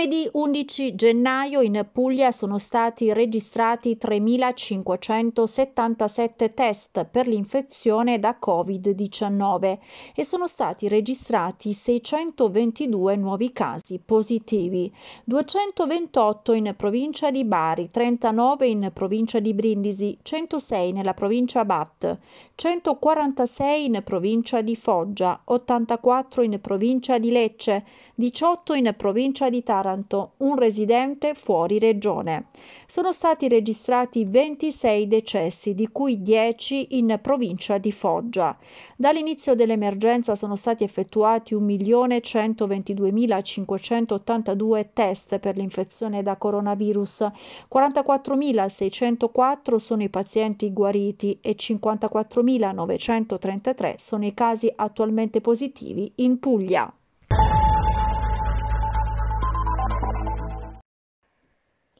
Lunedì 11 gennaio in Puglia sono stati registrati 3.577 test per l'infezione da Covid-19 e sono stati registrati 622 nuovi casi positivi, 228 in provincia di Bari, 39 in provincia di Brindisi, 106 nella provincia Bat, 146 in provincia di Foggia, 84 in provincia di Lecce, 18 in provincia di Taranto Taranto, un residente fuori regione. Sono stati registrati 26 decessi, di cui 10 in provincia di Foggia. Dall'inizio dell'emergenza sono stati effettuati 1.122.582 test per l'infezione da coronavirus, 44.604 sono i pazienti guariti e 54.933 sono i casi attualmente positivi in Puglia.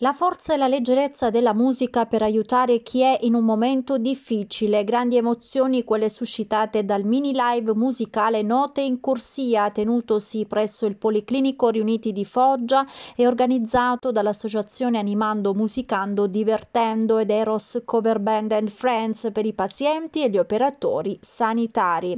La forza e la leggerezza della musica per aiutare chi è in un momento difficile, grandi emozioni quelle suscitate dal mini live musicale Note in Corsia tenutosi presso il Policlinico Riuniti di Foggia e organizzato dall'associazione Animando Musicando Divertendo ed Eros Cover Band and Friends per i pazienti e gli operatori sanitari.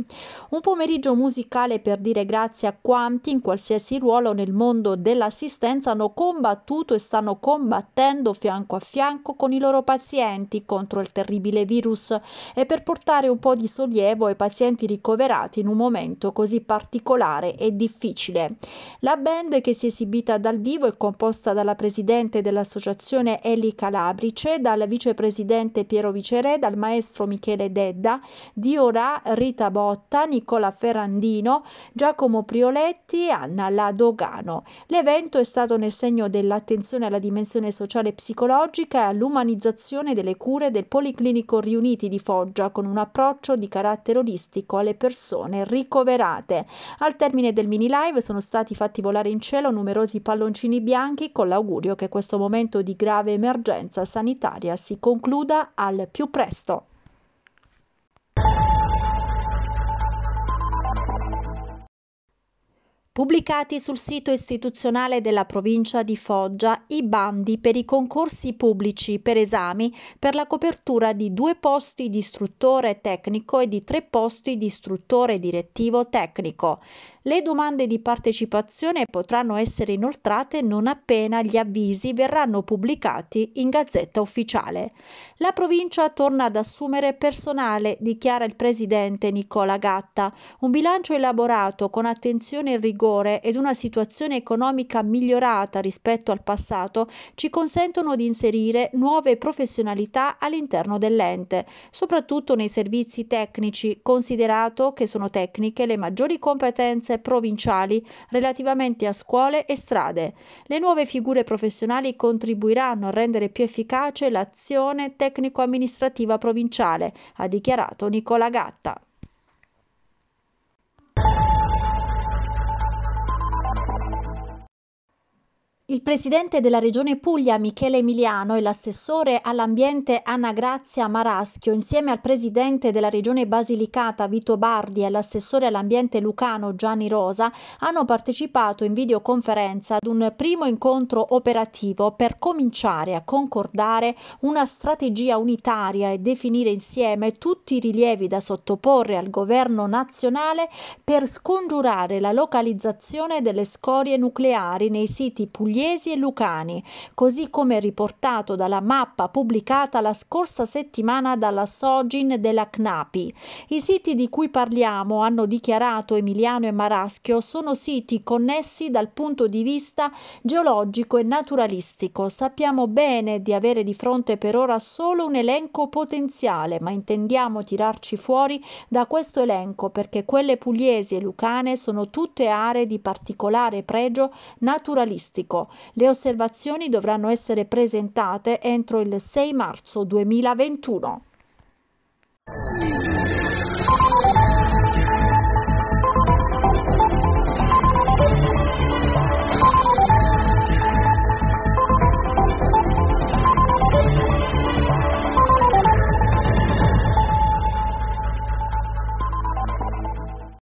Un pomeriggio musicale per dire grazie a quanti in qualsiasi ruolo nel mondo dell'assistenza hanno combattuto e stanno combattendo combattendo fianco a fianco con i loro pazienti contro il terribile virus e per portare un po' di sollievo ai pazienti ricoverati in un momento così particolare e difficile. La band che si è esibita dal vivo è composta dalla presidente dell'associazione Eli Calabrice, dal vicepresidente Piero Vicere, dal maestro Michele Dedda, Diorà, Rita Botta, Nicola Ferrandino, Giacomo Prioletti e Anna Ladogano. L'evento è stato nel segno dell'attenzione alla dimensione riabilitazione sociale e psicologica e all'umanizzazione delle cure del Policlinico Riuniti di Foggia con un approccio di carattere olistico alle persone ricoverate. Al termine del mini live sono stati fatti volare in cielo numerosi palloncini bianchi con l'augurio che questo momento di grave emergenza sanitaria si concluda al più presto. pubblicati sul sito istituzionale della provincia di Foggia i bandi per i concorsi pubblici per esami per la copertura di due posti di istruttore tecnico e di tre posti di istruttore direttivo tecnico. Le domande di partecipazione potranno essere inoltrate non appena gli avvisi verranno pubblicati in Gazzetta Ufficiale. La provincia torna ad assumere personale, dichiara il presidente Nicola Gatta, un bilancio elaborato con attenzione e rigore rigore ed una situazione economica migliorata rispetto al passato ci consentono di inserire nuove professionalità all'interno dell'ente, soprattutto nei servizi tecnici, considerato che sono tecniche le maggiori competenze provinciali relativamente a scuole e strade. Le nuove figure professionali contribuiranno a rendere più efficace l'azione tecnico-amministrativa provinciale, ha dichiarato Nicola Gatta. Il presidente della regione Puglia Michele Emiliano e l'assessore all'ambiente Anna Grazia Maraschio insieme al presidente della regione Basilicata Vito Bardi e l'assessore all'ambiente Lucano Gianni Rosa hanno partecipato in videoconferenza ad un primo incontro operativo per cominciare a concordare una strategia unitaria e definire insieme tutti i rilievi da sottoporre al governo nazionale per scongiurare la localizzazione delle scorie nucleari nei siti pugliesi pugliesi e lucani, così come riportato dalla mappa pubblicata la scorsa settimana dalla Sogin della CNAPI. I siti di cui parliamo, hanno dichiarato Emiliano e Maraschio, sono siti connessi dal punto di vista geologico e naturalistico. Sappiamo bene di avere di fronte per ora solo un elenco potenziale, ma intendiamo tirarci fuori da questo elenco perché quelle pugliesi e lucane sono tutte aree di particolare pregio naturalistico. Le osservazioni dovranno essere presentate entro il 6 marzo 2021.